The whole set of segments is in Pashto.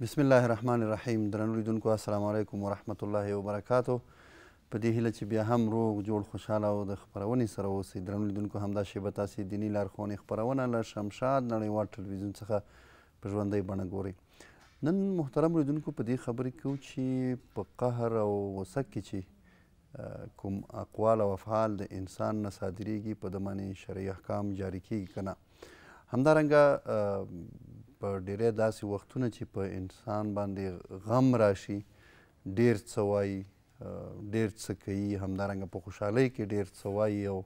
بسم الله الرحمن الرحیم درنو لیدونکو السلام علیکم ورحمت الله وبرکاتو په دې هیله چې بیا هم روغ جوړ خوشحاله او د خپرونې سره اوسئ درنو لیدونکو همدا شیبه تاسې دیني لارښوونې خپرونه له شمشاد نړیوال ټلویزیون څخه په ژوندۍ بڼه ګورئ نن محترم لیدونکو په دې خبرې کوو چې په قهر او غوسه کې چې کوم اقوال او افعال د انسان نه صادریږي په ده باندې شرعي احکام جاري کیږي که نه همدارنګه په ډیری داسې وختونه چې په انسان باندې غم راشي ډیر څه وایي ډیر څه کوي همدارنګه په خوشحالۍ کې ډیر څه وایي او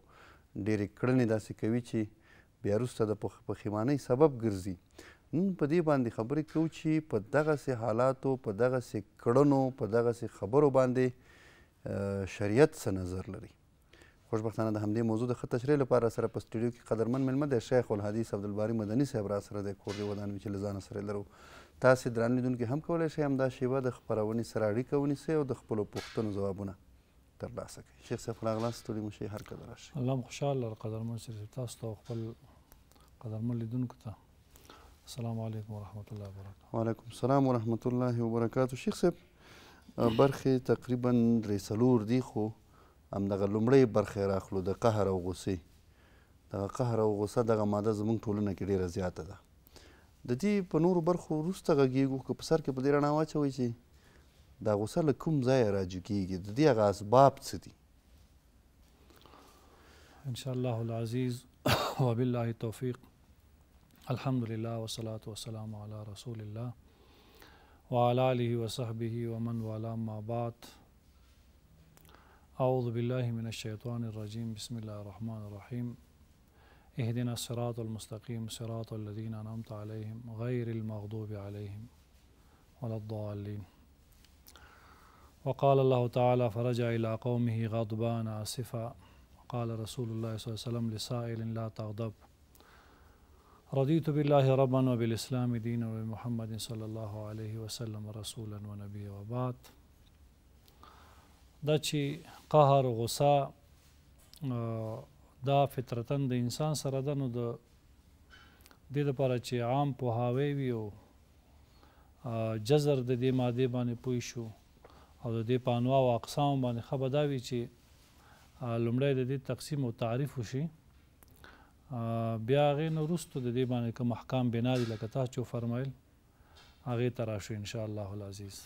ډیرې کړنې داسې کوي چې بیا وروسته د پښیمانۍ سبب ګرځي نن په دې باندې خبرې کوو چې په دغسې حالاتو په دغسې کړنو په دغسې خبرو باندې شریعت څه نظر لري خوشبختانه د همدې موضوع د ښه تشریح لپاره سره په سټوډیو کې قدرمن میلمه دی شیخ الحدیث عبدالباري مدني صاحب را سره دی کور دې ودانوي چې له ځانه سره لرو تاسې درانه لیدونکي هم کولی شئ همدا شیبه د خپرونې سره اړیکه ونیسئ او د خپلو پوښتنو ځوابونه ترلاسه کړئ شیخ صاحب راغلاست ستړي مو شئ هر کله راشئ الله م خوشحاله قدرمن صاحب تاسو ته خپل قدرمن لیدونکو ته السلام علیکم ورحمت الله وبرکاته وعلیکم السلام ورحمت الله وبرکاته شیخ صاحب برخې تقریبا درې څلور دي خو همدغه لومړۍ برخه راخلو د قهر او غصې دغه قهر او غصه دغه ماده زموږ ټولنه کې ډېره زیاته ده د دې په نورو برخو وروسته غږیږو که په سر کې په دې رڼا واچوئ چې دا غصه له کوم ځایه راجو کیږي د دې هغه اسباب څه دي ان شاء الله العزیز وبالله توفیق الحمد لله والصلاة والسلام على رسول الله وعلى آله وصحبه ومن والاه ما بعد أعوذ بالله من الشيطان الرجيم بسم الله الرحمن الرحيم اهدنا الصراط المستقيم صراط الذين أنعمت عليهم غير المغضوب عليهم ولا الضالين وقال الله تعالى فرجع إلى قومه غضبان آسفا قال رسول الله صلى الله عليه وسلم لسائل لا تغضب رضيت بالله ربا وبالإسلام دينا وبمحمد صلى الله عليه وسلم رسولا ونبيا وبعد دا چې قهر غصه دا فطرتن د انسان سره ده نو د دې لپاره چې عام پوهاوی وي او جزر د دې ماده باندې پوه شو او د دې په انواع او اقسام باندې خبر دا وي چې لومړی د دې تقسیم او تعریف وشي بیا غې نو وروسته د دې باندې کوم احکام بنا دي لکه تاسو فرمایل هغې ته راشو ان شاء الله العزیز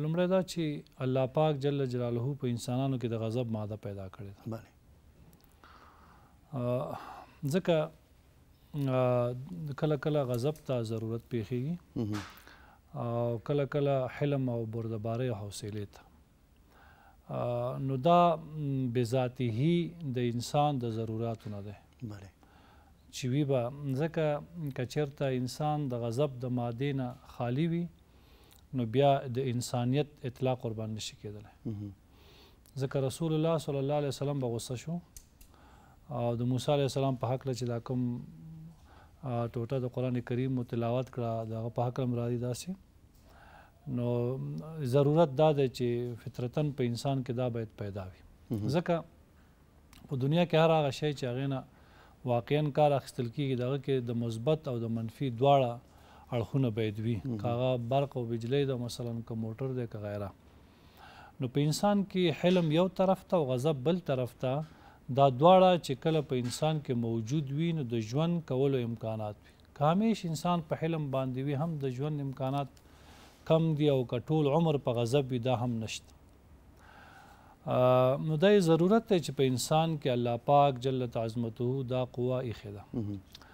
لمړی دا چې الله پاک جل جلاله په انسانانو کې د غضب ماده پیدا کړې ده ځکه کله کله غضب ته ضرورت پیښیږي او کله کله حلم او بردباري او حوصله ته نو دا بذاته د انسان د ضرورتو نه ده بله چې وی به ځکه کچرته انسان د غضب د ماده نه خالی وي نو بیا د انسانیت اطلاق ور باندې شي کېدل ځکه رسول الله صلی الله علیه وسلم بغوسه شو او د موسی علیه السلام په حق له چې دا کوم ټوټه د قران کریم متلاوت کړه دا په حق مرادي داسې نو ضرورت دا ده چې فطرتن په انسان کې دا باید پیدا وي ځکه په دنیا کې هر هغه شی چې هغه نه واقعا کار اخستل کیږي دغه کې د مثبت او د منفي دواړه اړخونه باید وي کاغه برق او بجلی دا مثلا که موټر دی که غیره نو په انسان کې حلم یو طرف ته او غضب بل طرف ته دا دواړه چې کله په انسان کې موجود وي نو د ژوند کولو امکانات وي کامیش انسان په حلم باندې وي هم د ژوند امکانات کم دی او کټول عمر په غضب وي دا هم نشته نو دا ضرورت دی چې په انسان کې الله پاک جل تعظمته دا قوا ایښې ده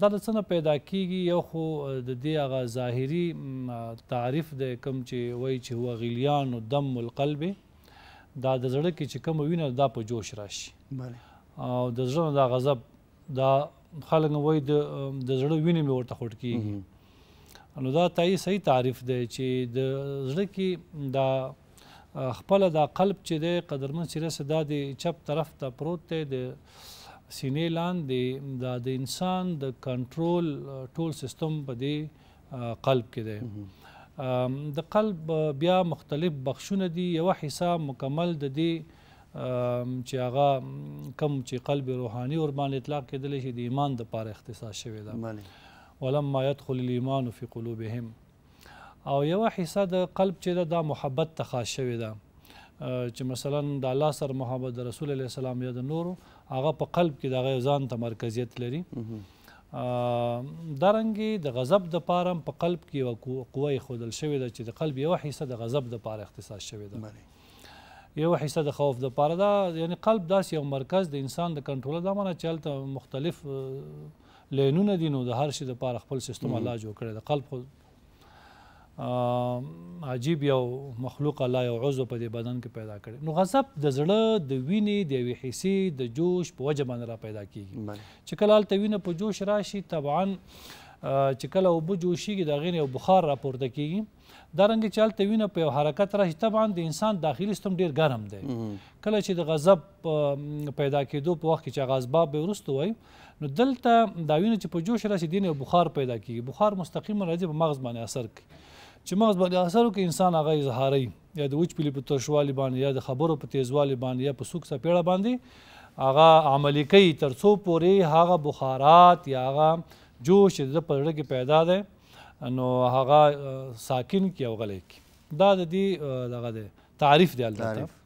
دا د څنګه پیدا کیږي یو خو د دې هغه ظاهري تعریف د کم چې وای چې هو غلیان او دم القلب دا د زړه کې چې کم وینه دا په جوش راشي بله او د زړه دا غضب دا خلک وای د د زړه وینه مې ورته خټ کیږي نو دا تای صحیح تعریف دی چې د زړه کې دا خپل دا قلب چې دی قدرمن سره صدا دی چپ طرف ته پروت دی د سینې لاندې دا د انسان د کنټرول ټول سیستم په دې قلب کې دی د قلب بیا مختلف بخشونه دي یو حساب مکمل د دې چې هغه کم چې قلب روحاني ور باندې اطلاق کېدلی شي د ایمان د پاره اختصاص شوی ده ولما يدخل الايمان في قلوبهم او یو حصہ د قلب چې دا محبت ته خاص شوی ده چې مثلا د الله سره محبت د رسول الله سلام یا د نورو هغه په قلب کې دغه ځان ته مرکزیت لري دارنګي د غضب د پاره په پا قلب کې یو قوه خودل شوی د چې د قلب یو حصہ د غضب د پاره اختصاص شوی ده یو حصہ د خوف د پاره دا یعنی قلب داس یو مرکز د انسان د کنټرول د معنی چلته مختلف لینونه دي نو د هر شي د پاره خپل سیستم الله جوړ کړی د قلب خو عجیب یو مخلوق الله یو عضو په دې بدن کې پیدا کړي نو غضب د زړه د وینې د یوې حصې د جوش په وجه باندې را پیدا کیږي چې کله هلته وینه په جوش راشي طبعا چې کله اوبه جوشیږي د هغې نه یو بخار راپورته کیږي دارنګه چل ته وینه په حرکت راشي طبعا د انسان داخلي سیستم ډیر ګرم دی کله چې د غضب پیدا کېدو په وخت کې چې غضباب به ورستو وای نو دلته دا وینه چې په جوش راشي دینه بخار پیدا کیږي بخار مستقیما راځي په مغز باندې اثر کوي چې مغز باندې اثر وکړي انسان هغه اظهاري یا د وچ پیلې په ترشوالي باندې یا د خبرو په تیزوالي باندې یا په سوک سپېړه باندې هغه عملی کوي تر څو پورې هغه بخارات یا هغه جوش د پرړه کې پیدا ده نو هغه ساکن کې او غلی کې دا د دې دغه دی تعریف دی البته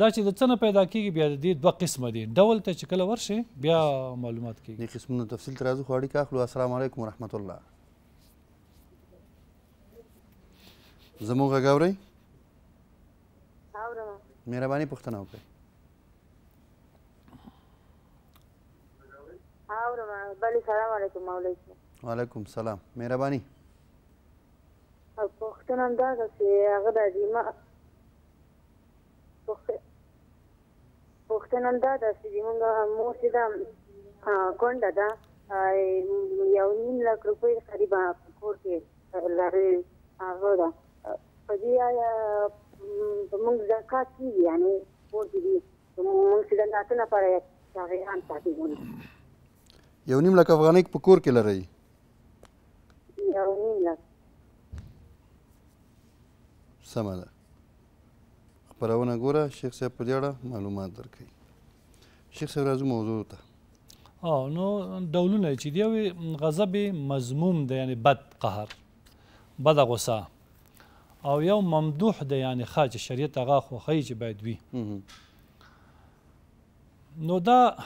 دا چې د څنګه پیدا کیږي بیا د دې دوه قسمه دي ډول ته چې کله ورشي بیا معلومات کیږي دې قسمونو تفصیل ترازو خوړی کا خلو السلام علیکم ورحمت الله زموږ غږ اورئ مهرباني پوښتنه وکړئ بله سلام علیکم مولیکم وعلیکم سلام مهرباني پوښتنه دا ده چې هغه د دماغ پوښتنه دا ده چې زموږ مور چې ده کونډه ده یو نیم لک روپۍ تقریبا په کور کې لرلې هغه ده په دې موږ زکات کیږي یعنی ور دي موږ چې د ناتو نه پاره شاغیان ساتيونه یو نیم لک افغانۍ په کور کې لري یو نیم لک سمه ده خبرونه ګوره شیخ صاحب په دې اړه معلومات درکوي شیخ صاحب راځو موضوع ته او نو ډولونه چې دی غضب مضموم دی یعنی بد قهر بد غصه او یو ممدوح دی یعنی خاج شریعت هغه خو خیج باید وي نو دا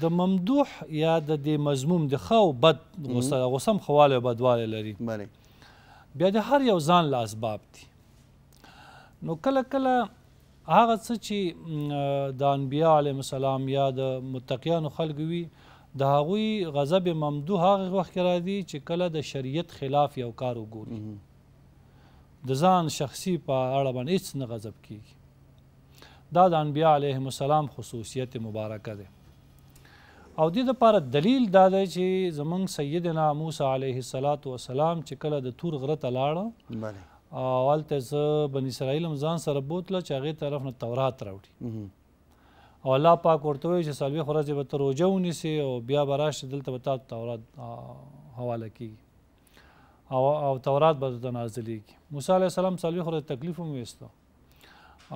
د ممدوح یا د دې مضموم د خو بد غصه غصم خواله بدواله لري بله بیا د هر یو ځان له اسباب دي نو کله کله هغه څه چې د انبیا علیهم السلام یا د متقیانو خلک وي د هغوی غضب ممدوح هغه وخت را دي چې کله د شریعت خلاف یو کار وګوري د ځان شخصي په اړه باندې هیڅ نه غضب کیږي دا د انبیاء علیهم السلام خصوصیت مبارکه ده او د دې لپاره دلیل دا دی چې زمونږ سیدنا موسی علیه السلام چې کله د تور غره ته لاړ بله او هلته زه بن اسرائیل هم ځان سره بوتله چې هغې طرف نه تورات راوړي او الله پاک ورته وایي چې څلوېښت ورځې به ته روژه ونیسې او بیا به راشي دلته به تا تورات حواله کیږي او او تورات به د نازلېږي موسی علی السلام څلوي خو تکلیف هم وېستو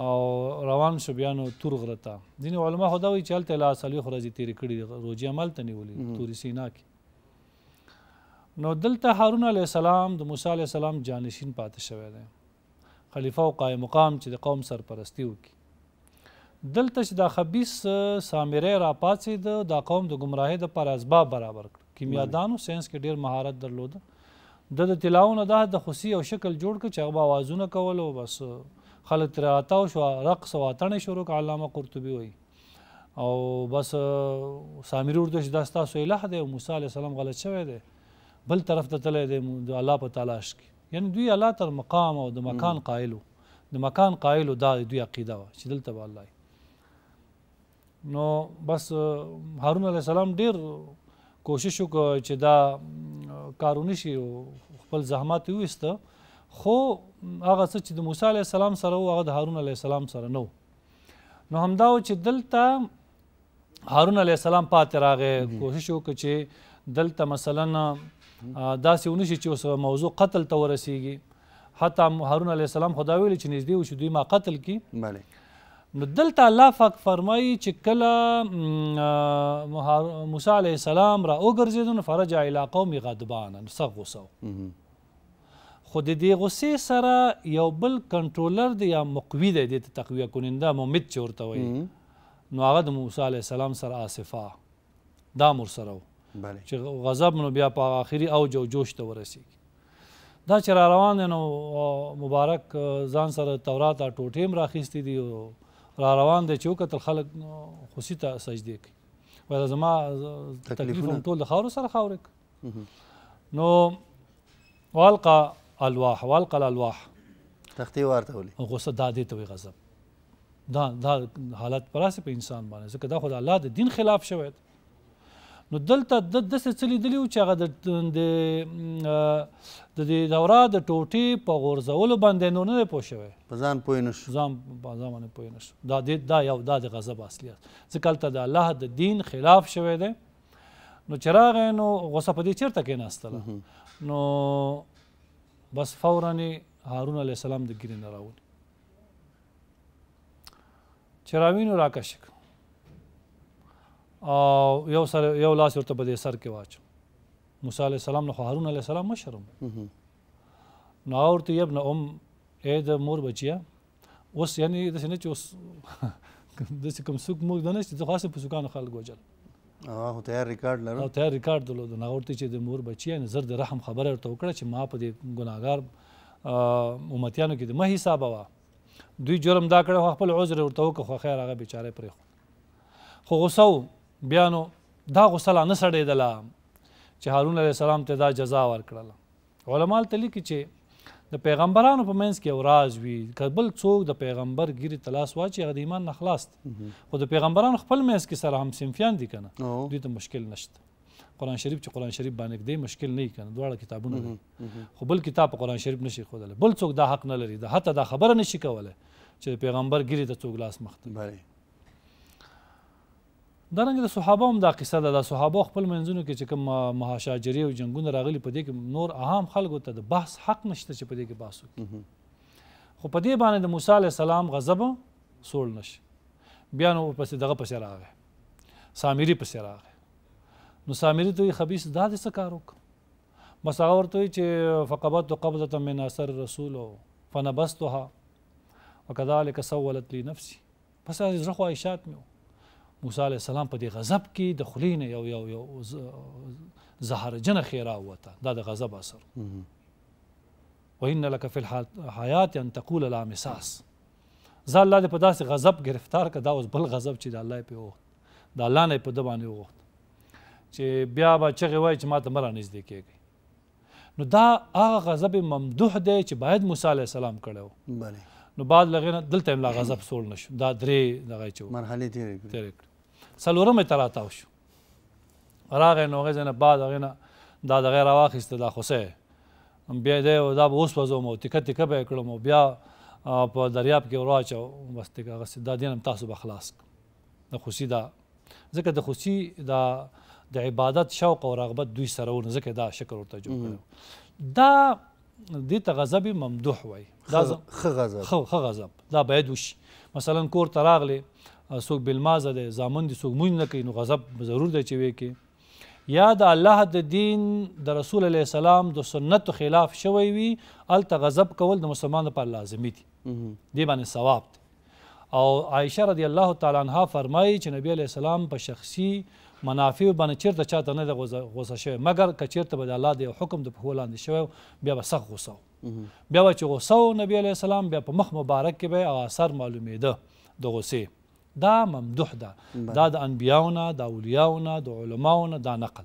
او روان شو بیا نو تور غره ته ځینې علما خو دا وایي چې هلته لا څلوي خورځې تېرې کړي دي روجې همالته نیولې تورې سینا کې نو دلته هارون علیه السلام د موسی علیه السلام جانشین پاتې شوی دی خلیفه او قایم مقام چې د قوم سرپرستی وکړي دلته چې دا خبيس سامری را پاتې د دا قوم د گمراهۍ د پر اسباب برابر کړ کیمیادانو ساينس کې ډیر مهارت درلوده د د تلاونه دا د خوسی او شکل جوړ ک چې هغه आवाजونه کول او بس خلک تر اتاو شو رقص او اتنه شروع ک علامه قرطبي وای او بس سامری ورته دا تاسو الہ دی موسی علی السلام غلط شوی دی بل طرف ته تله دی د الله په تلاش کې یعنی دوی الله تر مقام او د مکان قائلو د مکان قائلو دا دوی عقیده و چې دلته الله نو بس هارون علی السلام ډیر کوشش وکړ چې دا کارونه شي خپل زحمت وسته خو هغه څه چې د موسی علی السلام سره او هغه د هارون علی السلام سره نو نو همدا چې دلته هارون علی السلام پاتې راغې کوشش وکړ چې دلته مثلا داسې ونشي چې اوس موضوع قتل ته ورسیږي حتی هارون علی السلام خدا ویل چې نږدې و چې دوی ما قتل کی بله نو دلته الله پاک فرمایي چې کله موسی علیه السلام را وګرځېدو نو فرجع الی قوم غضبان نو څه غوسه خو د دې غوسې سره یو بل کنټرولر دی یا مقوي دی د تقویه کننده ممد چې ورته وایي نو هغه د موسی علیه السلام سره آصفه دا مر سره چې غضب نو بیا په آخري اوج او جوش ته ورسیږي دا چې را روان دی نو مبارک ځان سره تورات ټوټې هم راخیستې دي را روان دی چې وکتل خلک خوسي ته سجدې کوي وایي دا زما تکلیف هم ټول د خاورو سره خاورې نو والقه الواح والقه الالواح تختې ورته ولي غوسه دا دې ته وایي غضب دا دا حالت پراسه په انسان باندې ځکه دا خو د الله د دین خلاف شوی دی نو دلته د دسې څه لیدلي وو چې هغه د د دوره د ټوټې په غورځولو باندې نو نه دی پوه شوی په ځان پوه نه شو ځان په ځان باندې پوه نه شو دا د دا یو دا د غضب اصلي ځکه هلته د الله د دین خلاف شوی دی نو چې راغی نو غوسه په دې چېرته کېناستله نو بس فورا هارون علیه السلام د ګیرې نه راولي چې راوینو راکشک او یو سره یو لاس ورته په دې سر کې واچو موسی علی السلام نه هارون علی السلام مشرم نو ورته ابن ام اې د مور بچیا اوس یعنی د سینې چې اوس د کوم سوق موږ د نشته خاصه په سوکانو خلک وجل او تیار ریکارډ لرو او تیار ریکارډ درلود نو ورته چې د مور بچیا نظر د رحم خبره ورته وکړه چې ما په دې ګناګار امتیانو کې د مه حساب وا دوی جرم دا کړو خپل عذر ورته وکړو خو خیر هغه بیچاره پرې خو غوسه بیا نو دا غوسه لا نه سړېدله چې هارون علیه السلام ته دا جزا ورکړله علما هلته لیکي چې د پیغمبرانو په منځ کې یو راز وي که بل څوک د پیغمبر ګیرې ته لاس واچي هغه د ایمان نه خلاص دي خو د پیغمبرانو خپل منځ کې سره هم صنفیان دي که نه دوی ته مشکل نشته قران شریف چې قران شریف باندې کې مشکل نه کنه دواړه کتابونه دي خو بل کتاب په قران شریف نشي خودل بل څوک دا حق نه لري دا حتی دا خبره نشي کوله چې پیغمبر ګری ته څوک لاس مخته دارنګه د صحابه هم دا قصه ده د صحابه خپل منځونو کې چې کوم مهاشاجری او جنگونه راغلي په دې کې نور اهم خلکو ته د بحث حق نشته چې په دې کې بحث وکړي خو په دې باندې د موسی علیه السلام غضب سوړ نشي بیا نو پسې دغه پسې راغی سامری پسې راغی نو سامری ته خبيث دا د څه کار وکړ بس هغه ورته وي چې فقبت قبضه من اثر رسول فنبستها وكذلك سولت لي نفسي بس هغه زړه خواهشات مې موسی علی السلام په دې غضب کې د خلینه یو یو یو زهرجن خیره وته دا د غضب اثر وان لك في الحیات ان تقول لا مساس ځا الله دې په داسې غضب گرفتار کړه دا اوس بل غضب چې د الله په وخت د الله نه په د باندې وخت چې بیا به چغه وای چې ماته مره نږدې کېږي نو دا هغه غضب ممدوح دی چې باید موسی علی السلام کړو بله نو بعد لغې دلته املا غضب سول نشو دا درې دغه چو مرحله تیرې کړې څلورمه ته راتاو شو راغې نو هغې ځای نه بعد هغې نه دا دغه یې راواخیسته دا خوسی بیا دی دا به وسوځوم او تیکه تیکه به یې کړم او بیا په دریاب کې ور واچوم بس تیکه هغسې دا دین هم تاسو به خلاص کړم د خوسي دا ځکه د خوسي دا د عبادت شوق او رغبت دوی سره ونه ځکه دا شکر ورته جوړ کړو دا دې ته غضب ممدوح وای دا خ غضب خ غضب دا باید وشي مثلا کور ته راغلی څوک بالمازه ده زامن دي څوک مونږ نه کوي نو غضب ضرور دی چې وی کې یا د الله د دین د رسول الله سلام د سنت خلاف شوی وي ال غضب کول د مسلمان لپاره لازمی دي دی باندې ثواب دی او عائشه رضی الله تعالی عنها فرمایي چې نبی علیہ السلام په شخصي منافع باندې چیرته چاته نه غوسه شوی مګر که چیرته به د الله د حکم د په لاندې شوی بیا به سخت غوسه بیا به چې غوسه نبی علیہ السلام بیا په مخ مبارک کې به اثر معلومېده د غوسه دا ممدوح ده دا د انبیاونه د اولیاونه د علماونه دا نقل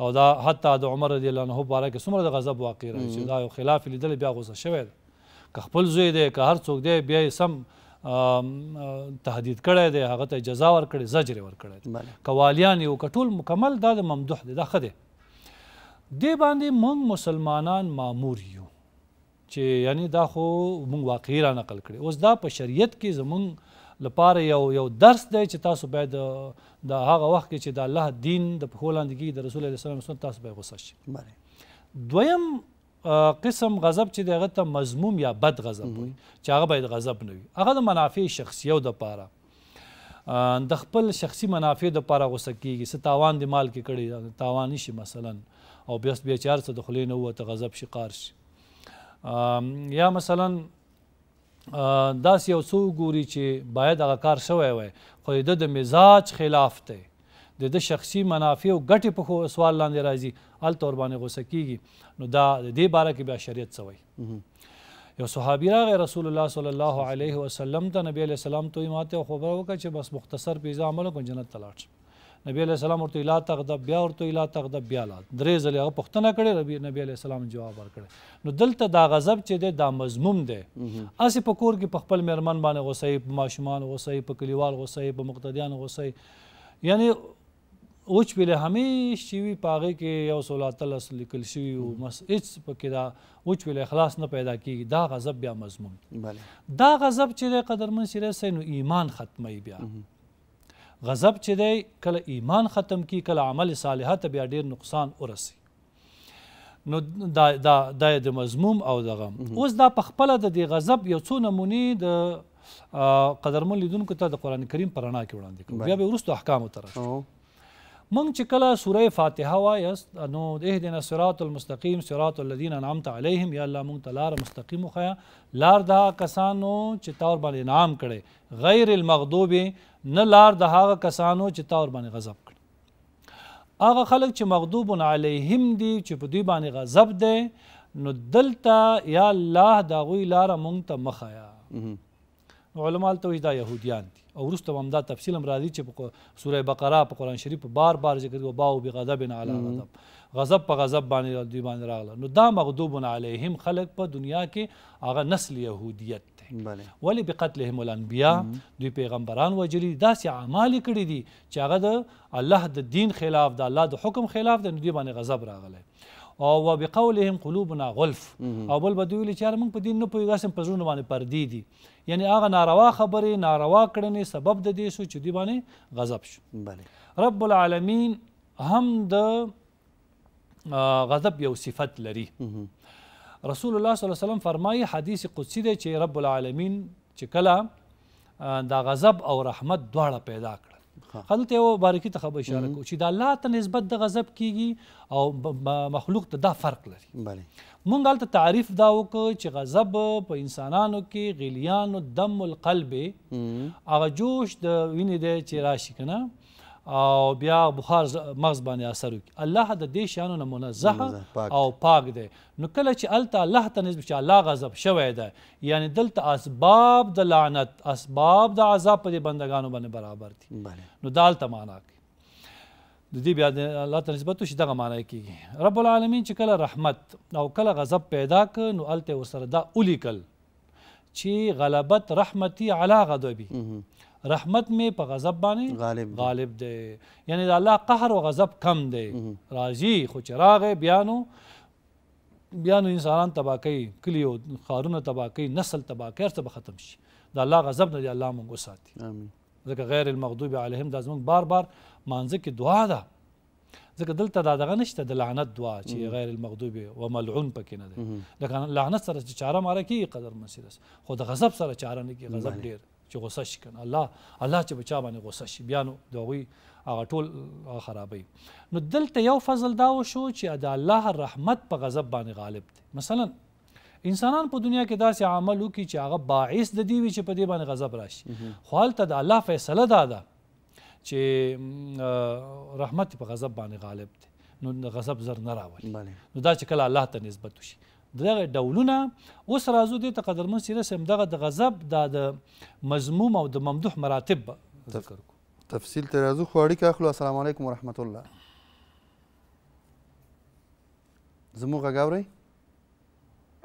او دا حتی د عمر رضی الله عنه باره کې څومره د غضب واقع راځي چې دا یو خلاف لیدل بیا غوسه شوی ده که خپل زوی دی که هر څوک دی بیا یې سم تهدید کړی دی هغه ته جزا ورکړې زجر ورکړی دی که والیان یو که ټول مکمل دا د ممدوح دی دا ښه دی دې باندې موږ مسلمانان مامور یو چې یعنی دا خو موږ واقعي را نقل کړی اوس دا په شریعت کې زمونږ لپاره یو یو درس دی چې تاسو باید د هغه وخت کې چې د الله دین د پخو لاندې کې د رسول الله صلی الله علیه وسلم تاسو باید غوسه شي دویم قسم غضب چې دغه ته مضموم یا بد غضب وي چې هغه باید غضب نه وي هغه د منافع شخصیو د پاره د خپل شخصي منافع د پاره غوسه کیږي څه تاوان د مال کې کړی تاوان شي مثلا او بیا بیا چار څه د خلې نه وته غضب شي قار شي یا مثلا داس یو څو ګوري چې باید هغه کار شوی وای خو د د مزاج خلاف دی د د شخصي منافع او ګټې په سوال لاندې راځي ال تور باندې غوسه کیږي نو دا د دې باره کې بیا شریعت سوی یو صحابي راغی رسول الله صلی الله علیه وسلم ته نبی علیہ السلام ته ماته خبره وکړه چې بس مختصر پیزا عمل کو جنت تلاش نبی علیہ السلام ورته لا تغضب بیا ورته لا تغضب بیا لا درې ځله هغه پوښتنه کړې نبی نبی علیہ السلام جواب ورکړ نو دلته دا غضب چې دی دا مضموم دی اسې په کور کې په خپل میرمن باندې غوسه په ماشومان غوسه په کلیوال غوسه په مقتدیان غوسه یعنی اوچ پیله همیش شوی پاغه کې یو سولاتلس لیکل شوی او مس اچ پکې دا اوچ پیله اخلاص نه پیدا کیږي دا غضب بیا مضمون بله دا غضب چې قدرمن سره سينو ایمان ختمي بیا غضب چې دی کله ایمان ختم کی کله عمل صالحه ته بیا ډیر نقصان ورسی نو دا دا د مضموم او دغه اوس دا په خپل د دی غضب یو څو نمونه د قدرمن لیدونکو ته د قران کریم پرانا کې وړاندې کوم بیا به ورستو احکام ترشه مونږ چې کله سوره فاتحه وایست نو اهدنا صراط المستقیم صراط الذين انعمت عليهم یا الله مونږ ته لار مستقیم وخیا لار د کسانو چې تور باندې انعام کړي غیر المغضوب نه لار د هغه کسانو چې تور باندې غضب کړي هغه خلک چې مغضوب علیهم دي چې په دوی باندې غضب دي نو دلته یا الله دا غوی لار مونږ ته مخایا نو علما ته دا يهوديان دي او ورسته هم دا تفصیل هم راځي چې په سوره بقره په قران شریف بار بار ذکر کوي باو بغضب علی غضب غضب په غضب باندې دی باندې راغله نو دا مغضوب علیهم خلق په دنیا کې هغه نسل يهودیت بله ولی بقتلهم الانبیاء دوی پیغمبران وجلی داسې اعمال کړي دي چې هغه د الله د دین خلاف د الله د حکم خلاف د دوی باندې غضب راغلی او وبقولهم قلوبنا غلف او بل بدوی لچار موږ په دین نه پوهیږو سم پزونه باندې پردی دي یعنی هغه ناروا خبرې ناروا کړنې سبب د دې شو چې دی باندې غضب شو بله رب العالمین هم د غضب یو صفت لري رسول الله صلی الله علیه وسلم فرمایي حدیث قدسی دی چې رب العالمین چې کله دا غضب او رحمت دواړه پیدا کړ هلته یو بارکی ته خبر اشاره کو چې د الله ته نسبت د غضب کیږي او مخلوق ته دا فرق لري بله مونږ هلته تعریف دا وکړو چې غضب په انسانانو کې غلیان او دم القلب هغه جوش د وینې دی چې راشي کنه او بیا بخار مغز باندې اثر وکړي الله د دې شیانو نه منزه او پاک دی نو کله چې الته الله ته نسبت چې الله غضب شوی دی یعنی دلته اسباب د لعنت اسباب د عذاب په بندگانو باندې برابر دي نو دالته معنا کوي د دې بیا د الله ته نسبت شي دغه معنا کوي رب العالمین چې کله رحمت او کله غضب پیدا ک نو الته وسره دا اولیکل چې غلبت رحمتي علا غضبي رحمت مې په غضب باندې غالب غالب دی یعنی د الله قهر او غضب کم دی راځي خو چې راغې بیا نو بیا نو انسانان تبا کوي کلي او ښارونه تبا کوي نسل تبا کوي هر څه به ختم شي د الله غضب نه دی الله مونږ وساتي ځکه غیر المغضوب علیهم دا زموږ بار بار مانځه کې دعا ده ځکه دلته دا دغه نشته د لعنت دعا چې غیر المغضوب و ملعون پکې نه ده لکه لعنت سره چې چاره ماره کیږي قدر مسیرس خو د غضب سره چاره نه کیږي غضب ډیر چې غوسه شي کنه الله الله چې بچا باندې غوسه شي بیا نو دوی هغه ټول خرابوي نو دلته یو فضل دا شو چې د الله رحمت په غضب باندې غالب دی مثلا انسانان په دنیا کې داسې عمل وکړي چې هغه باعث د دې وي چې په دې باندې غضب راشي خو هلته د الله فیصله دا ده چې رحمت په غضب باندې غالب دی نو غضب زر نه راولي نو دا چې کله الله ته نسبت وشي دغه ډولونه اوس راځو دې ته قدرمن سیره سم دغه د غضب د مذموم او د ممدوح مراتب ذکر کو تفصیل ته راځو خو اړیکه اخلو السلام علیکم ورحمت الله زموږ غاوري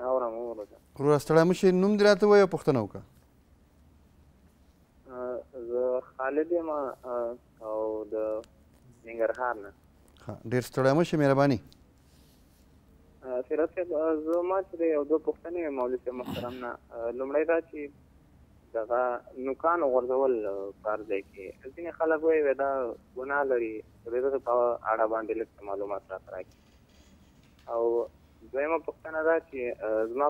اورم اورم ورور ستړی مشه نوم دی راته وایو پښتنه وکړه زه خالد یم او د ننګرهار نه ډیر ستړی مشه مهرباني فیروز صاحب زه ما چې د یو دوه پوښتنې مولوي صاحب محترم نه لومړی دا چې دغه نوکان غورځول کار دی کې ځینې خلک وایي وایي دا ګناه لري د دغې په اړه باندې لږ معلومات راته راکړي او دویمه پوښتنه ده چې زما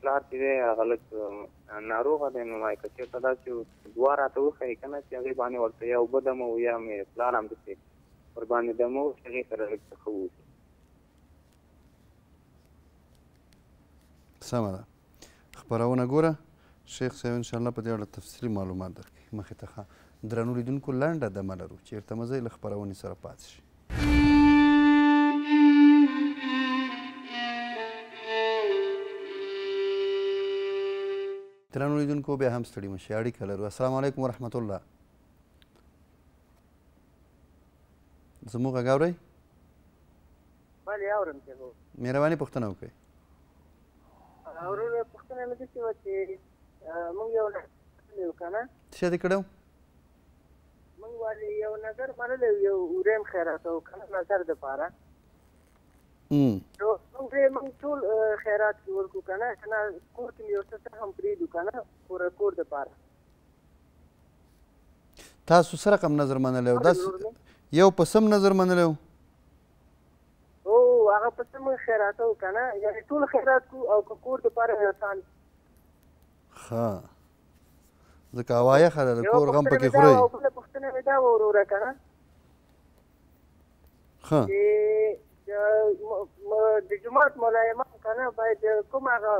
پلار چې دی هغه لږ ناروغه دی نو وایي که چېرته داسې دوه راته وښایي که نه چې هغې باندې ورته یا اوبه دمه یا مې پلار همداسې ور باندې دمه وښي هغې سره لږ څه ښه سمه ده خبرونه ګوره شیخ صاحب ان شاء الله په دې اړه تفصیلي معلومات درکړي مخې ته درنو لیدونکو لنډه دمه لرو چېرته مزه له خپرونې سره پاتې شي درنو لیدونکو بیا هم ستړي مشي اړیکه لرو السلام علیکم ورحمت الله زموږ غږ اورئ بله اورم مهرباني پوښتنه وکړئ اورور پښتنه مې دسي و چې موږ یو نظر کنه څه دې کړو موږ والي یو نظر منل یو وریم خیرات او کنه نظر د پاره هم نو موږ موږ ټول خیرات کې ورکو کنه کنه کور کې یو څه هم پری دو کنه کور کور د پاره تاسو سره کوم نظر منل یو داس یو په سم نظر منل یو هغه په سمو خیراتو کنه یعنی ټول خیرات کو او کور د پاره انسان ها ځکه وایه خره د کور غم پکې خوري یو په پښتنه ودا وروره کنه ها د جمعات مولای ما کنه باید کوم هغه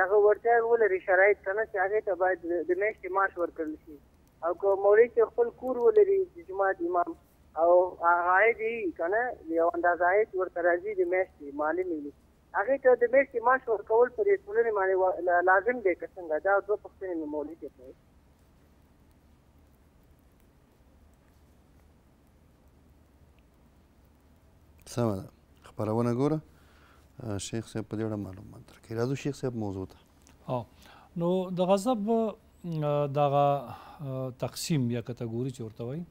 دغه ورته ولري شرایط کنه چې هغه ته باید د میاشتې معاش ورکړل شي او کوم موري چې خپل کور ولري د جمعات امام او هغه دی کنه یو اندازای ورته راځي د میاشتې مالی ملي هغه ته د میاشتې معاش ورکول پر ټولنې باندې لازم دی که څنګه دا دوه پښتنې مې مولي کوي سمه ده خبرونه ګوره شیخ صاحب په دې اړه معلومات درکوي راځو شیخ صاحب موضوع ته ها نو د غضب دغه تقسیم یا کټګوري چې ورته وایي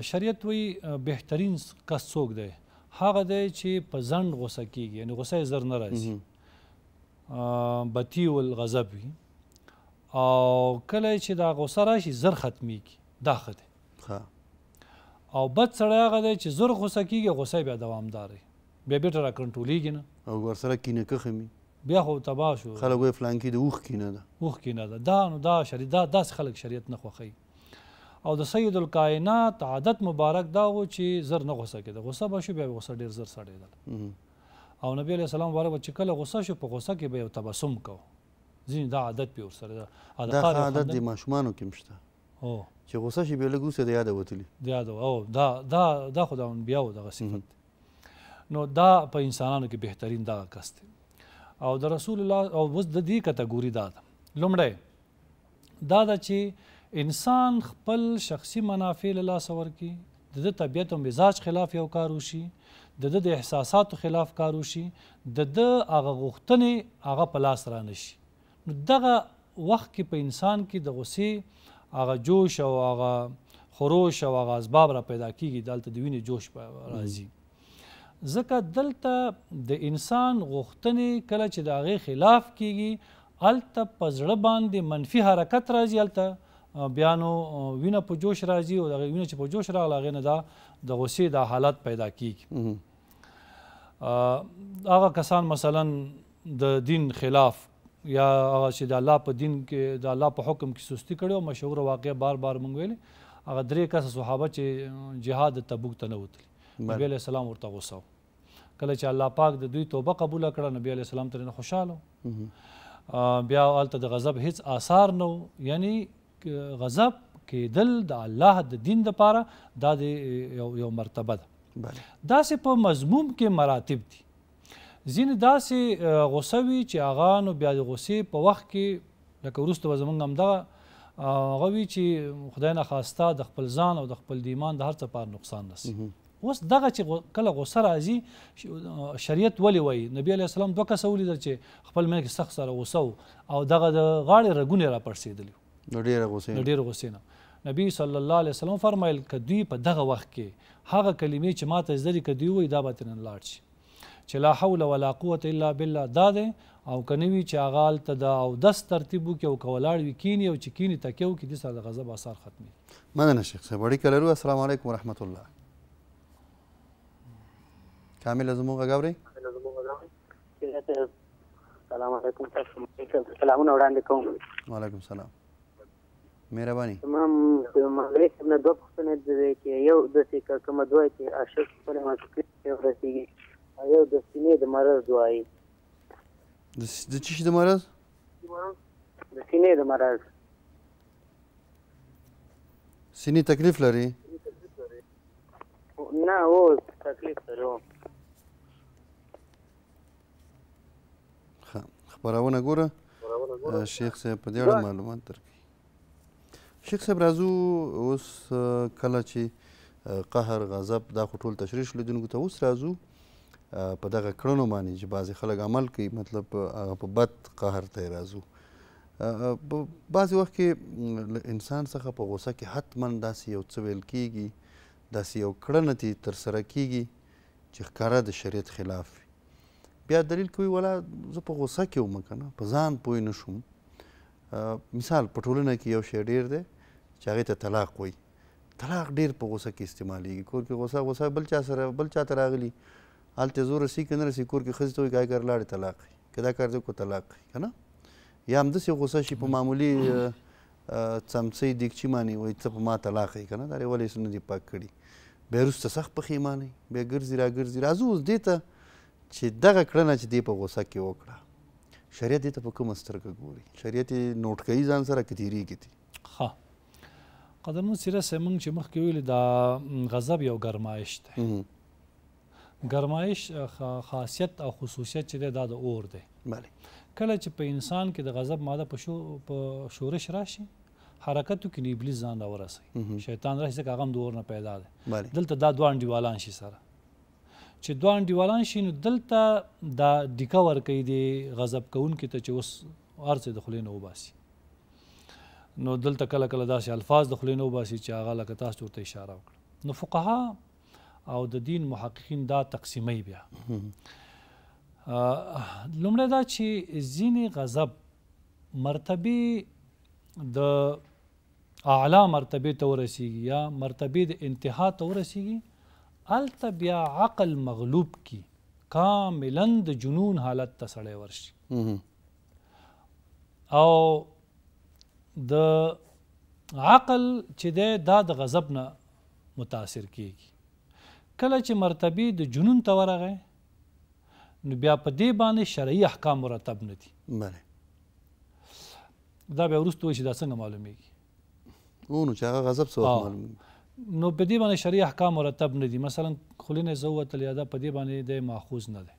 شریعت وی بهترین کس څوک دی هغه دی چې په ځند غوسه کیږي یعنی غوسه یې زر نه راځي بتی الغضب وي او کله چې دا غوسه راشي زر ختمیږي دا ښه دی او بد سړی هغه دی چې زر غوسه کیږي غوسه بیا دوامدار وي بیا بیرته را کنټرولېږي نه او ورسره کینه کخمي بیا خو تباه شو خلک وایي فلانکي د اوښ کینه ده اوښ کینه ده دا نو دا شریعت دا داسې خلک شریعت نه خوښوي او د سید الکائنات عادت مبارک دا و چې زر نه غوسه کېده غوسه به شو بیا غوسه ډیر زر سړېدل او نبی علیه السلام وره چې کله غوسه شو په غوسه کې به یو تبسم کو ځینې دا عادت پې ورسره ده دا عادت د ماشومانو کې مشته چې غوسه شي بیا لږ وروسته د یاده وتلي د یاده او دا دا دا خو د انبیاو دغه صفت نو دا په انسانانو کې بهترین دغه کس دی او د رسول الله او اوس د دې کټګوري دا ده لومړی دا ده چې انسان خپل شخصي منافع له لاسه ورکي د د طبیعت او مزاج خلاف یو کار وشي د د احساساتو خلاف کار وشي د د هغه غوښتنې هغه په لاس را نشي نو دغه وخت کې په انسان کې د غصې هغه جوش او هغه خروش او هغه اسباب را پیدا کیږي دلته د وینې جوش راځي ځکه دلته د انسان غوښتنې کله چې د هغې خلاف کیږي هلته په زړه باندې منفي حرکت راځي هلته بیا نو وینه په جوش راځي او دغه وینه چې په جوش راغله هغې نه دا د غصې دا حالت پیدا کیږي هغه کسان مثلا د دین خلاف یا هغه چې د الله په دین کې د الله په حکم کې سستی کړې او مشهوره واقعه بار بار موږ ویلې هغه درې کسه صحابه چې جهاد تبوک ته نه وتلي نبی علیه السلام ورته غوسه کله چې الله پاک د دوی توبه قبوله کړه نبی علیه السلام ترې نه خوشحاله بیا هلته د غضب هیڅ آثار نه یعنی غضب کېدل د الله د دین لپاره دا د یو مرتبه ده بله دا سه په مضموم کې مراتب دي ځین دا سه غوسه وی چې اغا نو بیا د غوسې په وخت کې لکه ورسته زمونږ هم دغه هغه وی چې خدای نه خواسته د خپل ځان او د خپل ایمان د هر څه پر نقصان رسي اوس دغه چې کله غوسه راځي شریعت ولی وای نبی علی السلام دوه کس ولیدل چې خپل ملک سخت سره غوسه او دغه د غاړې رګونه را پړسېدلی د ډیر غوسې د ډیر غوسې نه نبی صلی الله علیه وسلم فرمایل ک دوی په دغه وخت کې هغه کلمې چې ماته زری ک دوی وې دا به تنن لاړ شي چې لا حول ولا قوت الا بالله دا ده او کنوي چې اغال ته دا او دس ترتیبو کې او کولاړ وي کینی او چې کینی تکیو کې د ساده غضب اثر ختمي مننه شیخ صاحب اړیکه لرو السلام علیکم ورحمت الله کامل زموږه غوري السلام علیکم تاسو مې سلامونه وړاندې کوم وعلیکم السلام مهرباني تمام مالک نه دوه پوښتنې درې کې یو د سې کومه دوا کې عاشق پر مشکل یو رسیږي یو د سینې د مرز دوای د څه شي د مرز د سینې د مرز سینې تکلیف لري نه او تکلیف لري خبرونه ګوره شیخ صاحب په دې اړه معلومات درکړي شیخ صاحب راځو اوس کله چې قهر غضب دا خو ټول تشریح شو لیدونکو ته اوس راځو په دغه کړنو باندې چې بعضې خلک عمل کوي مطلب هغه په بد قهر ته راځو په بعضې وخت کې انسان څخه په غوسه کې حتما داسې یو څه ویل کېږي داسې یو کړنه تي ترسره کېږي چې ښکاره د شریعت خلاف بیا دلیل کوي ولا زه په غوسه کې وم که نه په ځان پوه نه شوم مثال په ټولنه کې یو شی ډیر دی چې هغې ته طلاق وایي طلاق ډېر په غوسه کې استعمالیږي کور کې غوسه غوسه بل چا سره بل چا ته راغلي هلته زور رسي که نه رسي کور کې ښځې ته وایي که اگر لاړې طلاق وي که دا کار دی کو طلاق وي که نه یا همداسې غوسه شي په معمولي څمڅۍ دیګچي باندې وایي ته په ما طلاق وي که نه دا یې ولې نه دي پاک کړي بیا وروسته سخت پښې مانوي بیا ګرځي راګرځي راځو اوس دې ته چې دغه کړنه چې دی په غوسه کې وکړه شریعت دې ته په کومه سترګه ګوري شریعت یې نوټ کوي ځان سره که تېرېږي دي ښه قدمون سیره سمون چې مخکې ویل دا غضب یو گرمایش ده گرمایش خاصیت او خصوصیت چې دا د اور ده بله کله چې په انسان کې د غضب ماده په شو په شورش راشي حرکتو کې ابلیس ځان راورسي شیطان راشي ځکه هغه هم د اور نه پیدا ده دلته دا دوه انډیوالان شي سره چې دوه انډیوالان شي نو دلته دا ډیکه ورکوي د غضب کوونکي ته چې اوس هر څه د خولې نه وباسي نو دلته کله کله داسې الفاظ د خلینو باسي چې هغه لکه تاسو ته اشاره وکړه نو فقها او د دین محققین دا تقسیمي بیا لومړی دا چې ځینې غضب مرتبه د اعلی مرتبه ته ورسیږي یا مرتبه د انتها ته ورسیږي الته بیا عقل مغلوب کی کاملا د جنون حالت ته سړی ورشي او د عقل چې دی دا د غضب نه متاثر کیږي کله چې مرتبه د جنون ته ورغې نو بیا په دې باندې شرعي احکام مرتب نه دي بله دا به ورستو چې دا څنګه معلومیږي ونه چې هغه غضب سو معلومیږي نو په دې باندې شرعي احکام مرتب نه دي مثلا خلینې زوت الیاده په دې باندې د ماخوذ نه ده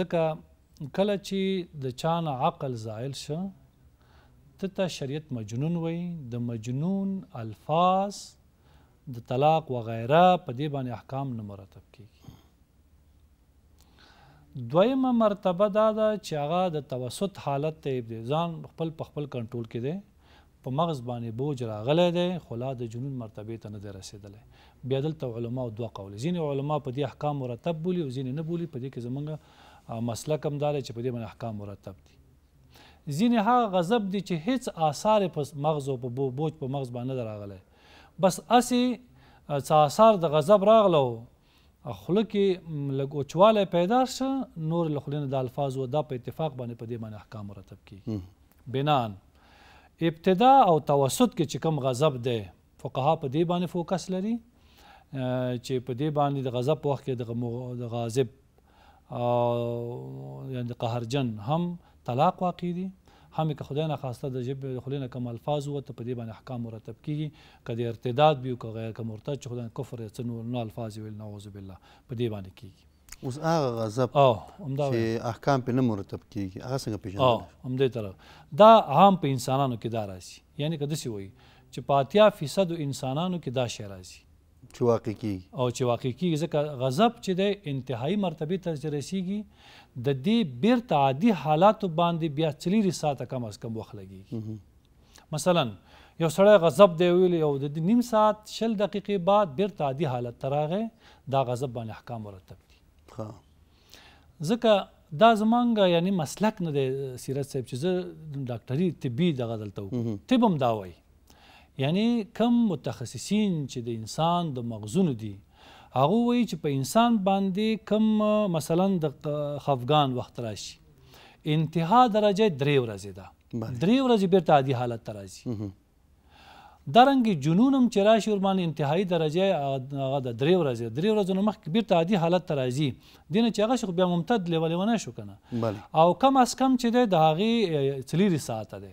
ځکه کله چې د چان عقل زائل شه تته شریعت مجنون وای د مجنون الفاظ د طلاق و غیره په دې باندې احکام نه مرتب کیږي دویمه مرتبه دا ده چې هغه د توسط حالت ته دی ځان خپل په خپل کنټرول کې دی په مغز باندې بوج راغلی دی خو لا د جنون مرتبې ته نه دی رسېدلی بیا دلته علما دوه قول ځینې علما په دې احکام مرتب بولي او ځینې نه بولي په دې کې زمونږ مسلک هم دا چې په دې باندې احکام مرتب دي ځینې هغه غضب دي چې هیڅ آثار په مغز او په بوج په مغز باندې راغلی بس اسی آثار د غضب راغلو خوله کې لږ اوچوالی پیدا شه نور له خولې نه د الفاظو دا په اتفاق باندې په دې باندې احکام مرتب کیږي بنان ابتدا او توسط کې چې کم غضب دی فقها په دې باندې فوکس لري چې په دې باندې د غضب په وخت کې د غاضب او یعنی قهرجن هم طلاق واقع دي هم که خدای نه خواسته د جبه خلې نه کوم الفاظ وته په دې باندې احکام مرتب کیږي کدی ارتداد به او غیر که مرتد چې خدای کفر یې څنور نو الفاظ ویل نعوذ بالله په دې باندې کیږي اوس هغه غضب او چې احکام په نه مرتب کیږي هغه څنګه پیژنل او هم دې طرف دا عام په انسانانو کې دا راسي یعنی که دسی وایي چې پاتیا فیصد انسانانو کې دا شی راسي چې واقع کیږي او چې واقع کیږي ځکه غضب چې د انتهایی مرتبه ته رسیږي د دې بیرته عادي حالاتو باندې بیا چلی ساعته کم از کم وخت لګیږي مثلا یو سړی غضب دی ویل او د نیم ساعت شل دقیقې بعد بیرته عادي حالت ته راغی دا غضب باندې احکام مرتب دي ځکه دا زمونږ یعنی مسلک نه دی سیرت صاحب چې زه ډاکټري طبي دغه دلته وکړم طب هم دا وایي یعنی کم متخصصین چې د انسان د مغزونو دي هغه وایي چې په انسان باندې کم مثلا د خفغان وخت راشي انتها درجه درې ورځې ده درې ورځې بیرته عادي حالت ته راځي درنګ جنونم چې راشي ورمان انتهایی درجه هغه د درې ورځې درې ورځې مخکې بیرته عادي حالت ته راځي دینه چې هغه شخص بیا ممتد لیولې ونه شو کنه او کم از کم چې ده د هغه 3 ساعت ده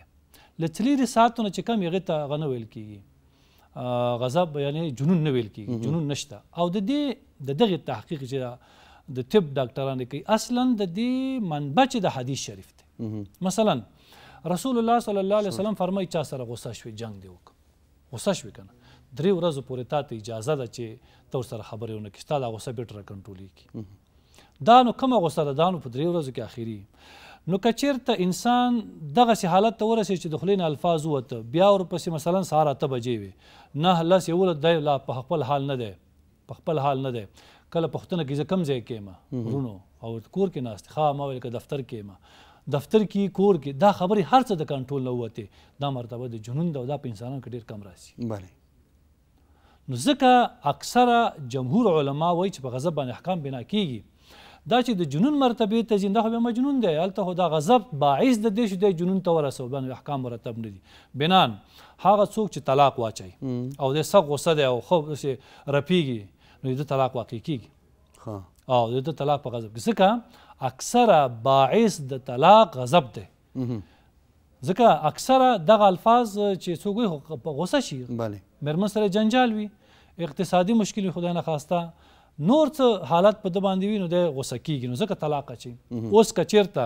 لڅليري ساتونه چې کم یغه ته غنه ویل کیږي غضب یعنی جنون نه ویل کیږي جنون نشته او د دې د دغه تحقیق چې د طب ډاکټرانو کوي اصلا د دې منبع چې د حدیث شریف دی مثلا رسول الله صلی الله علیه وسلم فرمایي چا سره غوسه شوي جنگ دی وک غوسه شوي کنه درې ورځې پورې تا ته اجازه ده چې تور سره خبرې ونه کړې تا دا غوسه بیټره کنټرول کړي دا نو کومه غوسه ده دا نو په درې ورځو کې اخیری نو کچیرته انسان دغه سي حالت ته ورسي چې د خلین الفاظ وته بیا ورپسې مثلا سهار اته بجې وي نه لس یو د لا په خپل حال نه دی په خپل حال نه دی کله پښتنه کې کم ځای کېما ورونو او کور کې ناست خا ما ویل کې دفتر کېما دفتر کې کور کې دا خبرې هر څه د کنټرول نه وته دا مرتبه د جنون دا په انسانانو کې ډیر کم راسي بله نو ځکه اکثره جمهور علما وایي چې په غضب باندې احکام بنا کیږي دا چې د جنون مرتبه ته زنده خو به مجنون دی هلته خو دا غضب باعث د دې شو دی جنون ته ورسو باندې احکام مرتب نه دي بنان هغه څوک چې طلاق واچي او د سخت غصه دی او خو رپیږي نو د طلاق واقع کیږي او د طلاق په غضب کې ځکه اکثره باعث د طلاق غضب دی ځکه اکثره دغه الفاظ چې څوک غصه شي بله مرمن سره جنجال وي اقتصادي مشکل خدای نه خواسته نور څه حالت په د باندې وي نو د غوسه کیږي نو ځکه طلاق اچي اوس کچیرته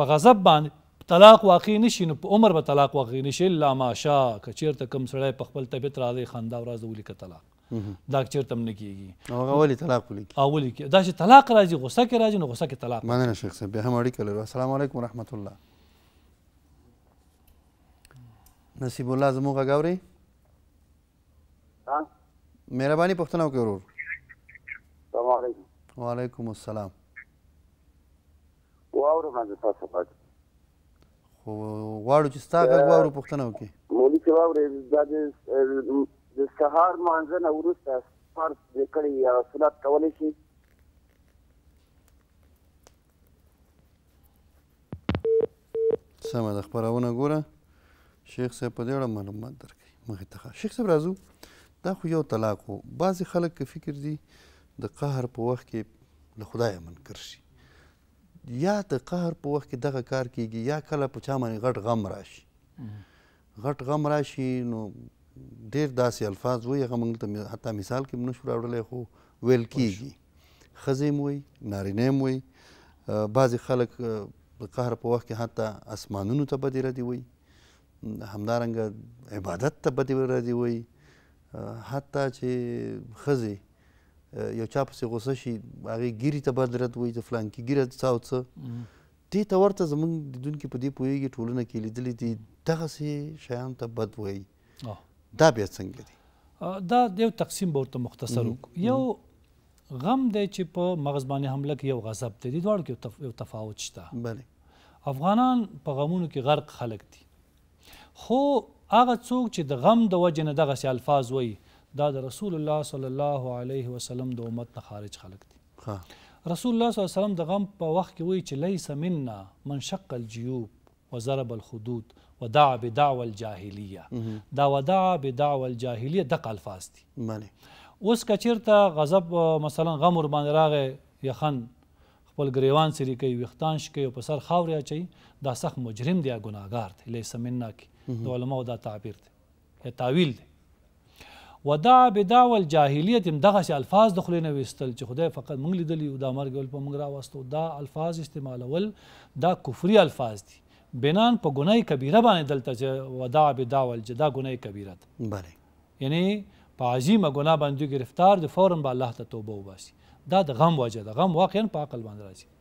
په غضب باندې طلاق واقع نشي نو په عمر به طلاق واقع نشي الا ماشا کچیرته کم سړی په خپل طبیعت راځي خندا ورځ ولي ک طلاق دا چیرته نه کیږي هغه ولي طلاق ولي اولي کې دا چې طلاق راځي غوسه کې راځي نو غوسه کې طلاق مننه شیخ صاحب هم اړیکه لرو السلام علیکم ورحمت الله نصیب الله زموږ غاوري مهرباني پښتنو کې ورور السلام علیکم وعلیکم السلام واورم زه تاسو پات خو غواړو چې ستا غږ واورو پوښتنه وکړي مولي چې واورې دا د سهار مانځه نه وروسته فرض دې کړی یا سنت کولی شي سمه ده خپرونه ګوره شیخ صاحب په دې اړه معلومات درکوي مخې ته شیخ صاحب راځو دا خو یو طلاق و بعضې خلک که فکر دي د قهر په وخت کې له خدایه منکر شي یا د قهر په وخت کې دغه کار کیږي یا کله په چا باندې غټ غم راشي غټ غم راشي نو ډیر داسې الفاظ وي هغه موږ ته حتی مثال کې نشو راوړلی خو ویل کیږي ښځې هم وي نارینه هم وي بعضې خلک د قهر په وخت کې حتی اسمانونو ته بدې ردې وي همدارنګه عبادت ته بدې ردې وي حتی چې ښځې یو چا پسې غوسه شي هغې ګیرې ته به درد وایي د فلانکي ګیره څه او څه دې ته ورته زمونږ لیدونکي په دې پوهېږي ټولنه کې لیدلي دي دغسې شیانو ته بد وایي دا بیا څنګه دي دا یو تقسیم به ورته مختصر یو غم دی چې په مغز باندې حمله کې یو غضب دی د دواړو کې یو تفاوت شته بله افغانان په غمونو کې غرق خلک دي خو هغه څوک چې د غم د وجې نه دغسې الفاظ وایي دا د رسول الله صلی الله علیه وسلم د امت نه خارج خلک دي ها. رسول الله صلی الله علیه وسلم د غم په وخت کې وایي چې لیس منا من شق الجیوب وضرب الخدود ودعا بدعوى الجاهلیه دا ودعا بدعوى الجاهلیه د الفاظ دي معنی اوس کچیرته غضب مثلا غم ور باندې راغی یخن خپل گریوان سری کوي وختان ش کوي په سر خاورې اچي دا سخت مجرم دی ګناګار دی لیس منا کې د علماو دا تعبیر دی یا تعویل دی ودا بدا والجاهلیت هم دغه الفاظ د خلینو وستل چې خدای فقط موږ لیدلی او د مرګ ول په موږ را واستو دا الفاظ استعمالول دا کفري الفاظ دي بنان په ګناي کبیره باندې دلته چې ودا بدا والجدا ګناي کبیره ده بله یعنی په عظیمه ګناه باندې گرفتار د فورن به الله ته توبه وباسي دا د غم وجه ده غم واقعا په عقل باندې راځي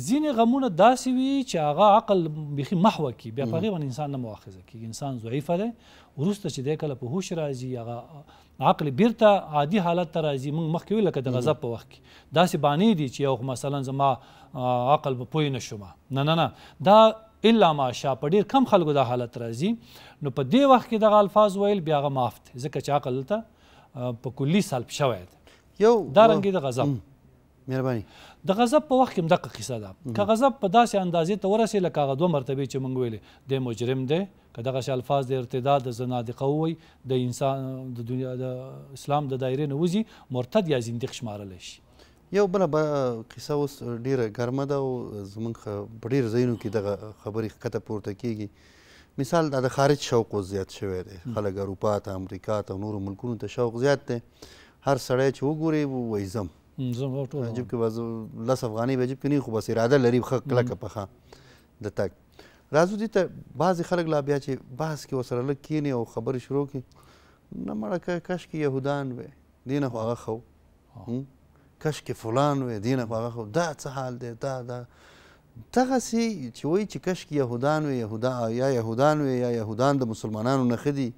ځینې غمونه داسې وي چې هغه عقل بیخي محوه کی بیا په هغې باندې انسان نه مواخذه کېږي انسان ضعیفه دی وروسته چې دی کله په هوش راځي هغه عقل بیرته عادي حالت ته راځي موږ مخکې ویل لکه د غضب په وخت کې داسې بانې دي چې یو مثلا زما عقل به پوه نه شوم نه نه نه دا الا ماشا په ډېر کم خلکو دا حالت راځي نو په دې وخت کې دغه الفاظ ویل بیا هغه معاف دی ځکه چې عقل دلته په کلي سلب شوی دی یو دا رنګې د غضب مهرباني د غضب په وخت کې هم دغه قصه ده که غضب په داسې اندازې ته ورسې لکه هغه دوه مرتبې چې موږ ویلې دی مجرم دی که دغسې الفاظ د ارتداد د زنادقه ووایي د انسان د دنیا د اسلام د دایرې نه وځي مرتد یا زندیق شمارلی شي یو بله به قصه اوس ډیره ګرمه ده او زمونږ په ډېر ځایونو کې دغه خبرې ښکته پورته کیږي مثال دا د خارج شوق اوس زیات شوی دی خلک اروپا ته امریکا ته نورو ملکونو ته شوق زیات دی هر سړی چې وګوري وایي ځم زما ټول جيب کې باز لس افغاني به جيب کې نه خو بس اراده لري خ کلکه پخه د تک راځو دي ته بعض خلک لا بیا چې بحث کې وسره لک کینی او خبر شروع کی نه مړه که کاش کې يهودان و دینه خو هغه خو کاش کې فلان و دینه خو هغه خو دا څه حال دی دا دا دغسې چې وایي چې کاش کې يهودان و يهودا یا يهودان و یا يهودان د مسلمانانو نه خدي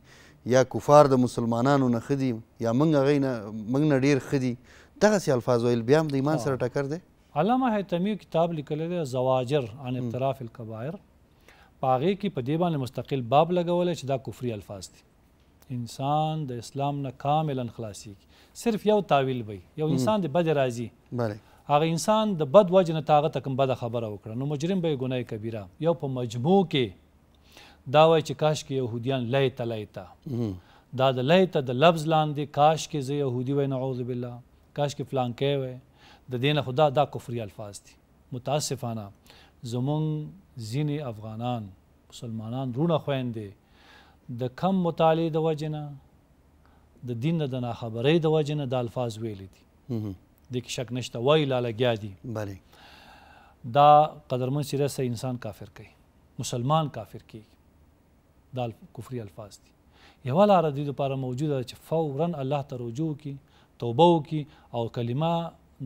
یا کفار د مسلمانانو نه خدي یا منګ غي نه منګ نه ډیر خدي دغسې الفاظ ویل بیا هم د ایمان سره ټکر دی علامه حیتمی کتاب لیکلی دی زواجر عن اطراف الکبائر په هغې کې په دې باندې مستقل باب لګولی چې دا کفري الفاظ دي انسان د اسلام نه کاملا خلاصیږي صرف یو تعویل وي یو انسان د بدې راځي بله هغه انسان د بد وجه نه تاغه تکم بده خبره وکړه نو مجرم به ګناه کبیره یو په مجموع کې دا وای چې کاش کې يهوديان لایته لایته دا د لایته د لفظ لاندې کاش کې زه يهودي وای نعوذ بالله کاش کې فلان کې وي د دینه خدا دا کفري الفاظ دي متاسفانه زمونږ ځینی افغانان مسلمانان رونه خويندې د کم مطالعه د وجنه د دین د ناخبرۍ د وجنه د الفاظ ویل دي د کې شک نشته وای لا لګیا دي بله دا قدرمن سره سه انسان کافر کوي مسلمان کافر کوي دا کفري الفاظ دي یو لار د دې لپاره موجوده چې فورا الله ته رجوع کی توبه وکي او کلمه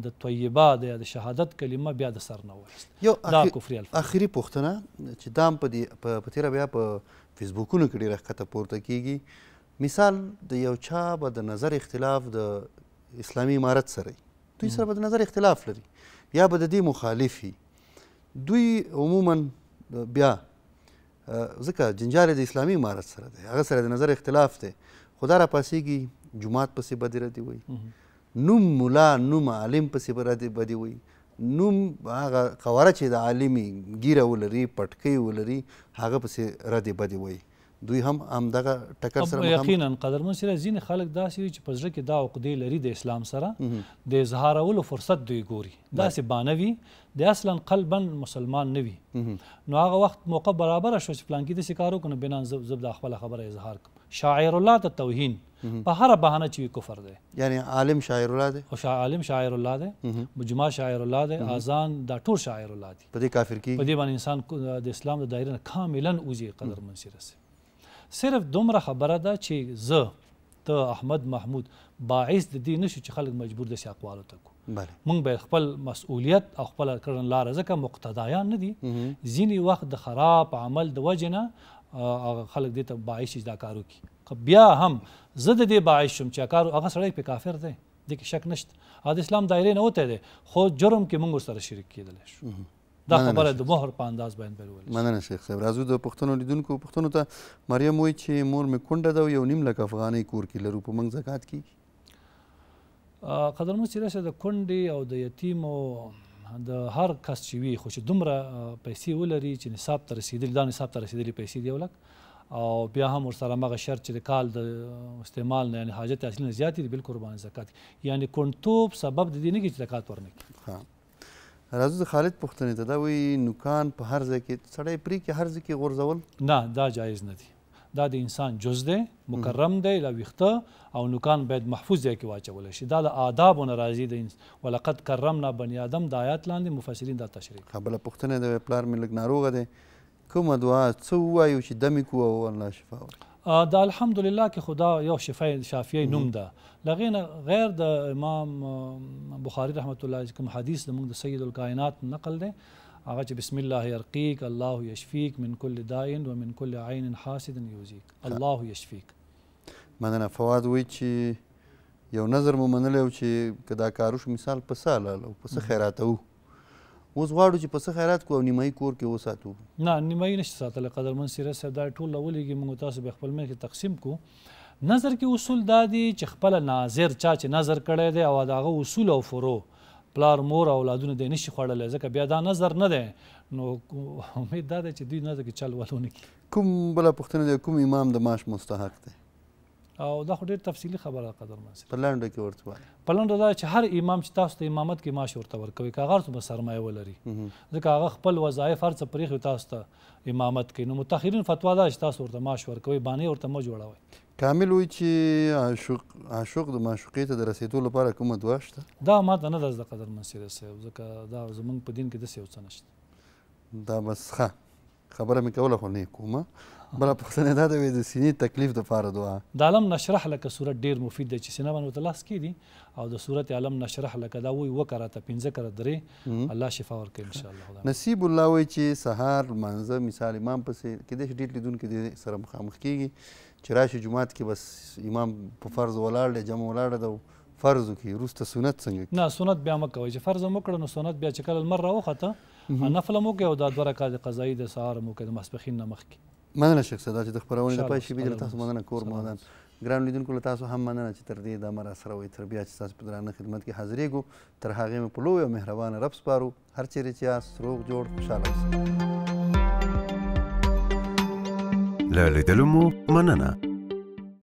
د طیبه د شهادت کلمه بیا د سر نه ورست یو دا کفر الفاظ اخري پوښتنه چې دام په دې په تیر بیا په فیسبوکونو کې ډیره خطه پورته کیږي مثال د یو چا به د نظر اختلاف د اسلامي امارت سره دوی سره به د نظر اختلاف لري یا به د دې مخالفي دوی عموما بیا ځکه جنجال د اسلامي امارت سره دی هغه سره د نظر اختلاف دی خو دا راپاسېږي جمعات پسې به دې را دي وایي نوم ملا نوم عالم پسې به را دي به دې وایي نوم هغه قواره چې د عالمې ګیره ولري پټکۍ ولري هغه پسې را دي به دې وایي دوی هم همدغه ټکر سره یقینا قدرمن سره ځین خلک داسې وي چې په زړه کې دا عقدې لري د اسلام سره د اظهارولو فرصت دوی ګوري داسې بانه وي د اصلا قلبا مسلمان نه وي نو هغه وخت موقع برابر شو چې پلان کې د سکارو کنه بنا زب د خپل خبره اظهار شاعر الله ته توهین په هر بهانه چې کفر دی یعنی عالم شاعر الله دی او شا عالم شاعر الله دی مجمع شاعر الله دی اذان دا ټول شاعر الله دی په دې کافر کې په دې باندې انسان د اسلام د دایره کاملا اوزي قدر منصر صرف دومره خبره ده چې زه ته احمد محمود باعث د دې نشو چې خلک مجبور د سي اقوالو ته کو مونږ به خپل مسؤلیت او خپل کړن لار ځکه مقتدایان نه دي ځینی وخت د خراب عمل د وجنه خلک دې ته باعث چې دا کار وکړي بیا هم زه د دې باعث شوم چې کار هغه سړی په کافر دی دې کې شک نشته او د اسلام دایرې نه وته دی خو جرم کې موږ سره شریک کېدلی شو دا خبره د مهر په انداز باندې بلول مننه شیخ صاحب راځو د پښتنو لیدونکو پښتنو ته مریم وایي چې مور مې کونډه ده یو نیم لک افغانۍ کور کې لرو په موږ زکات کیږي قدرمن چې راشه د کونډې او د یتیمو د هر کس چې وي خو چې دومره پیسې ولري چې نصاب ته رسیدلی دا نصاب ته رسیدلی پیسې دی ولک او بیا هم ورسره مغه شرط چې د کال د استعمال نه یعنی حاجت اصلي نه زیات دي بل قربان زکات یعنی کونټوب سبب د دې نه کې چې زکات ورنکي ها راځو د خالد پښتنې ته دا وی نوکان په هر ځای کې سړی پری کې هر ځای کې غورځول نه دا جایز نه دی دا د انسان جز دی مکرم دی لا ویخته او نوکان باید محفوظ ځای کې واچول شي دا له آداب نه راځي د ولقد کرمنا بني آدم د آیات لاندې مفسرین دا تشریح کوي بل پښتنه د پلار مې لګ ناروغه دی کومه دعا څه وایو چې دمې کو او الله شفا ورکړي دا الحمدلله کې خدا یو شفای شافیه نوم ده لغې نه غیر د امام بخاری رحمت الله کوم حدیث د موږ د سید الکائنات نقل دی هغه چې بسم الله يرقيك الله يشفيك من كل داء ومن كل عين حاسد يوزيك الله يشفيك مننه فواد وی چې یو نظر مو منلی و چې که دا کار وشو مثال په څه حلال او په څه خیراته وو اوس غواړو چې په څه خیرات کو او نیمایي کور کې وساتو نه نیمایي نشي ساتلی قدرمن سیره صاحب دا ټول راولېږي موږ تاسو به خپل منځ کې تقسیم کو نظر کې اصول دا دي چې خپل ناظر چا چې نظر کړی دی او دغه اصول او فروع پلار مور او اولادونه د نشي خوړل ځکه بیا دا نظر نه دی نو امید دا ده چې دوی نظر کې چل ولونه کی کوم بل پښتنه دی کوم امام د معاش مستحق دی او دا خو ډیر تفصیلی خبره قدر منصر پلانډه کې ورته وایي پلانډه دا چې هر امام چې تاسو ته امامت کې معاش ورته ورکوي کاغه څه سرمایه ولري ځکه هغه خپل وظایف هر څه پرېخي تاسو ته امامت کوي نو متأخرین فتوا دا چې تاسو ورته معاش ورکوي باندې ورته مو جوړوي کامل وی چې عاشق عاشق د معشوقې ته د رسېدو لپاره کومه دعا شته دا ماته نه ده زده قدر منصیر صاحب ځکه دا زمونږ په دین کې داسې یو څه نشته دا بس ښه خبره مې کوله خو نه کومه بله پوښتنه دا ده وایي د سینې تکلیف دپاره دعا د علم نشرح لکه صورت ډېر مفید دی چې سینه باندې ورته لاس کېږدي او د صورت علم نشرح لکه دا وایي اوه کراته پنځه کره درې الله شفا ورکوي انشاءالله نصیب الله وایي چې سهار لمانځه مثال امام پسې کېدای شي ډېر لیدونکي دې سره مخامخ کېږي چې راشي جماعت کې بس امام په فرض ولاړ دی جمع ولاړ دی فرض کې وروسته سنت څنګه نه سنت بیا مکه کوي چې فرض مو کړو نو سنت بیا چې کله مر راوخته نفل مو کوي او دا دوه رکعات قضایي د سهار مو کوي د ماسپخین نه مخکې مننه شیخ صدا چې د خبرونې د پای شي بیل تاسو مننه کور مودان ګران لیدونکو له تاسو هم مننه چې تر دې د امر سره وي تر بیا چې تاسو په درانه خدمت کې حاضرې کو تر هغه مې په لوی او مهربان رب سپارو هر چیرې چې تاسو روغ جوړ خوشاله اوسئ له لیدلو مو مننه